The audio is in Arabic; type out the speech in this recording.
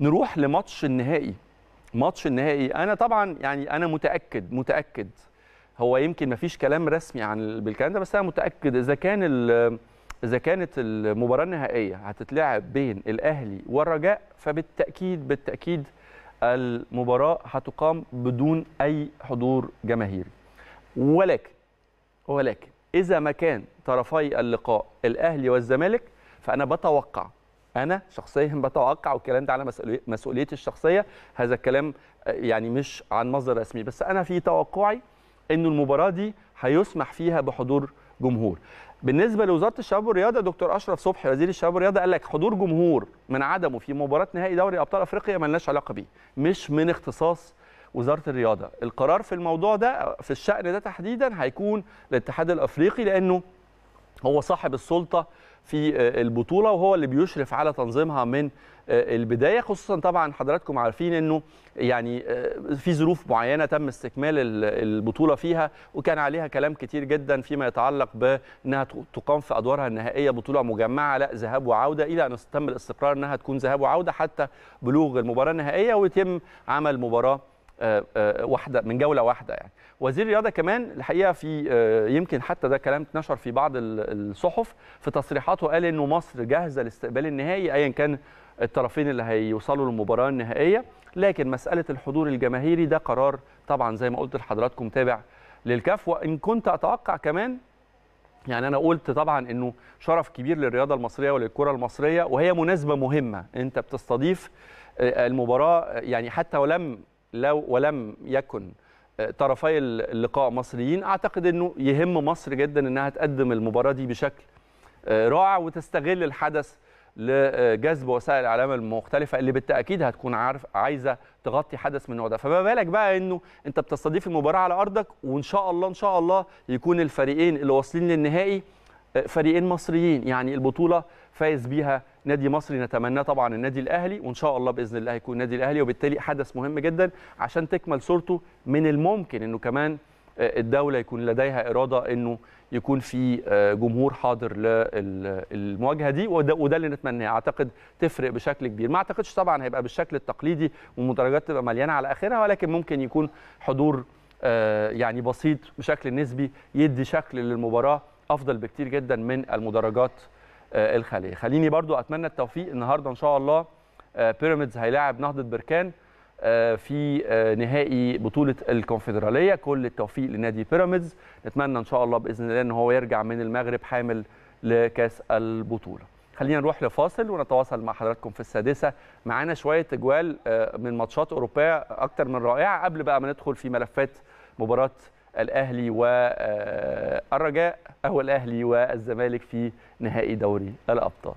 نروح لماتش النهائي ماتش النهائي انا طبعا يعني انا متاكد متاكد هو يمكن ما فيش كلام رسمي عن بالكلام ده بس انا متاكد اذا كان اذا كانت المباراه النهائيه هتتلعب بين الاهلي والرجاء فبالتاكيد بالتاكيد المباراه هتقام بدون اي حضور جماهيري ولكن ولكن اذا ما كان طرفي اللقاء الاهلي والزمالك فانا بتوقع انا شخصيا بتوقع والكلام ده على مسؤوليتي الشخصيه هذا الكلام آه، يعني مش عن مصدر رسمي بس انا في توقعي ان المباراه دي هيسمح فيها بحضور جمهور بالنسبه لوزاره الشباب والرياضه دكتور اشرف صبحي وزير الشباب والرياضه قال لك حضور جمهور من عدمه في مباراه نهائي دوري ابطال افريقيا ملناش علاقه بيه مش من اختصاص وزاره الرياضه القرار في الموضوع ده في الشان ده تحديدا هيكون للاتحاد الافريقي لانه هو صاحب السلطه في آه، البطوله وهو اللي بيشرف على تنظيمها من آه، البدايه خصوصا طبعا حضراتكم عارفين انه يعني آه، في ظروف معينه تم استكمال البطوله فيها وكان عليها كلام كتير جدا فيما يتعلق بانها تقام في ادوارها النهائيه بطوله مجمعه لا ذهاب وعوده الى ان تم الاستقرار انها تكون ذهاب وعوده حتى بلوغ المباراه النهائيه ويتم عمل مباراه آه، آه، واحده من جوله واحده يعني وزير الرياضه كمان الحقيقه في آه، يمكن حتى ده كلام اتنشر في بعض الصحف في تصريحاته قال انه مصر جاهزه لاستقبال النهائي ايا كان الطرفين اللي هيوصلوا للمباراه النهائيه لكن مساله الحضور الجماهيري ده قرار طبعا زي ما قلت لحضراتكم تابع للكاف وان كنت اتوقع كمان يعني انا قلت طبعا انه شرف كبير للرياضه المصريه وللكره المصريه وهي مناسبه مهمه انت بتستضيف المباراه يعني حتى ولم لو ولم يكن آه، طرفي اللقاء مصريين اعتقد انه يهم مصر جدا انها تقدم المباراه دي بشكل آه، رائع وتستغل الحدث لجذب وسائل الاعلام المختلفه اللي بالتاكيد هتكون عارف عايزه تغطي حدث من النوع ده فما بالك بقى انه انت بتستضيف المباراه على ارضك وان شاء الله ان شاء الله يكون الفريقين اللي واصلين للنهائي فريقين مصريين يعني البطوله فايز بيها نادي مصري نتمناه طبعا النادي الاهلي وان شاء الله باذن الله هيكون النادي الاهلي وبالتالي حدث مهم جدا عشان تكمل صورته من الممكن انه كمان آه، الدوله يكون لديها اراده انه يكون في آه، جمهور حاضر للمواجهه دي وده, اللي نتمناه اعتقد تفرق بشكل كبير ما اعتقدش طبعا هيبقى بالشكل التقليدي والمدرجات تبقى مليانه على اخرها ولكن ممكن يكون حضور آه، يعني بسيط بشكل نسبي يدي شكل للمباراه افضل بكتير جدا من المدرجات آه، الخاليه خليني برضو اتمنى التوفيق النهارده ان شاء الله آه، بيراميدز هيلاعب نهضه بركان آه، في نهائي بطوله الكونفدراليه كل التوفيق لنادي بيراميدز نتمنى ان شاء الله باذن الله ان هو يرجع من المغرب حامل لكاس البطوله خلينا نروح لفاصل ونتواصل مع حضراتكم في السادسه معانا شويه اجوال من ماتشات اوروبيه اكتر من رائعه قبل بقى ما ندخل في ملفات مباراه الاهلي والرجاء آه، او الاهلي والزمالك في نهائي دوري الابطال